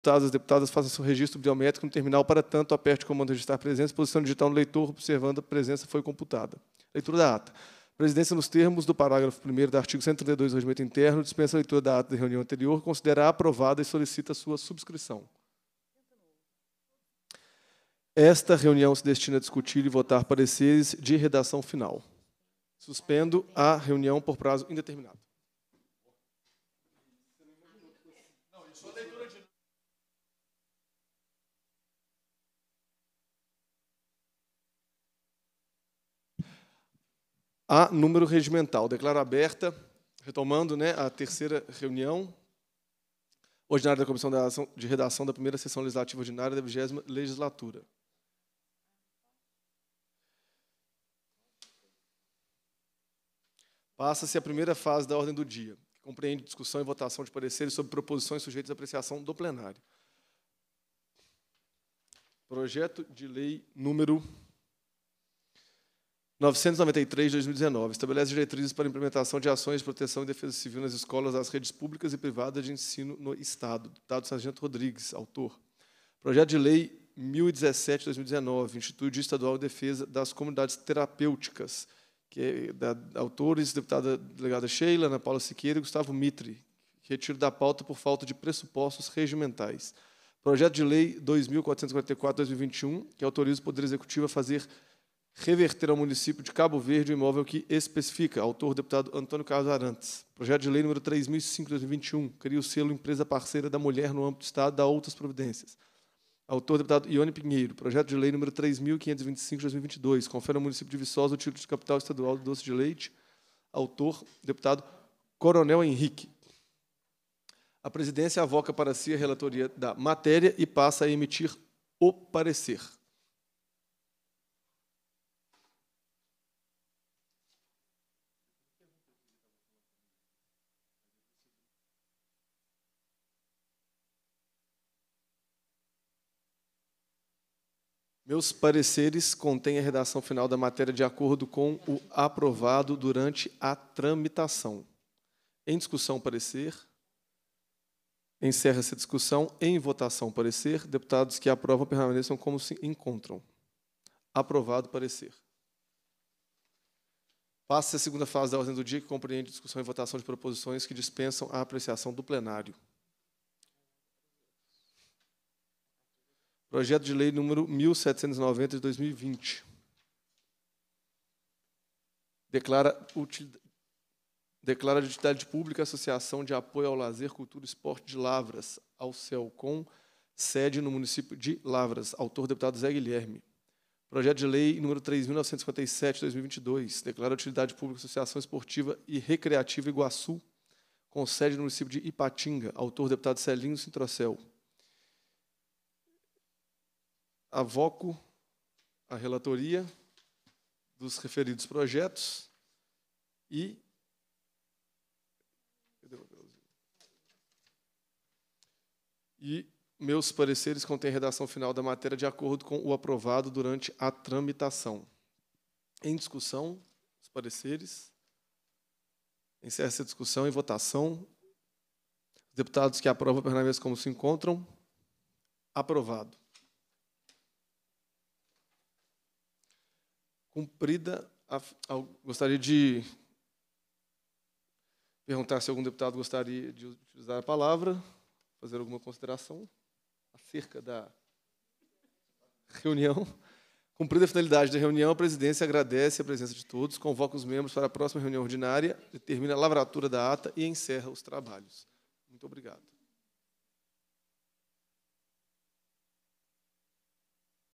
deputados as deputadas façam seu registro biométrico no terminal para tanto aperte o comando registrar presença, posição digital no leitor, observando a presença foi computada. Leitura da ata. Presidência, nos termos do parágrafo 1 do artigo 132 do Regimento Interno, dispensa a leitura da ata da reunião anterior, considera aprovada e solicita sua subscrição. Esta reunião se destina a discutir e votar pareceres de redação final. Suspendo a reunião por prazo indeterminado. a número regimental. Declaro aberta, retomando né, a terceira reunião ordinária da Comissão de Redação da primeira sessão legislativa ordinária da 20 legislatura. Passa-se a primeira fase da ordem do dia, que compreende discussão e votação de pareceres sobre proposições sujeitas à apreciação do plenário. Projeto de lei número 993 de 2019, estabelece diretrizes para a implementação de ações de proteção e defesa civil nas escolas, das redes públicas e privadas de ensino no Estado. Deputado Sargento Rodrigues, autor. Projeto de Lei 1017-2019, Instituto de Estadual de Defesa das Comunidades Terapêuticas, que é da, autores, deputada delegada Sheila, Ana Paula Siqueira e Gustavo Mitre. Retiro da pauta por falta de pressupostos regimentais. Projeto de Lei 2444-2021, que autoriza o Poder Executivo a fazer reverter ao município de Cabo Verde o imóvel que especifica, autor deputado Antônio Carlos Arantes. Projeto de lei número 3005/2021 cria o selo empresa parceira da mulher no âmbito do estado da outras providências. Autor deputado Ione Pinheiro. Projeto de lei número 3525/2022 confere ao município de Viçosa o título de capital estadual do doce de leite. Autor deputado Coronel Henrique. A presidência avoca para si a relatoria da matéria e passa a emitir o parecer. Meus pareceres contêm a redação final da matéria de acordo com o aprovado durante a tramitação. Em discussão, parecer. Encerra-se a discussão. Em votação, parecer. Deputados que aprovam permaneçam como se encontram. Aprovado parecer. Passa -se a segunda fase da ordem do dia, que compreende discussão e votação de proposições que dispensam a apreciação do plenário. Projeto de lei número 1790 de 2020. Declara, util, declara de utilidade pública a Associação de Apoio ao Lazer, Cultura e Esporte de Lavras, ao CELCOM, sede no município de Lavras. Autor, deputado Zé Guilherme. Projeto de lei número 3.957, de 2022. Declara de utilidade pública a Associação Esportiva e Recreativa Iguaçu, com sede no município de Ipatinga. Autor, deputado Celinho Sintrocel avoco a relatoria dos referidos projetos e e meus pareceres contêm redação final da matéria de acordo com o aprovado durante a tramitação. Em discussão, os pareceres. Encerra a discussão em votação. Os deputados que aprovam permanecem como se encontram. Aprovado. cumprida. A, a, gostaria de perguntar se algum deputado gostaria de utilizar a palavra, fazer alguma consideração acerca da reunião. Cumprida a finalidade da reunião, a presidência agradece a presença de todos, convoca os membros para a próxima reunião ordinária, determina a lavratura da ata e encerra os trabalhos. Muito obrigado.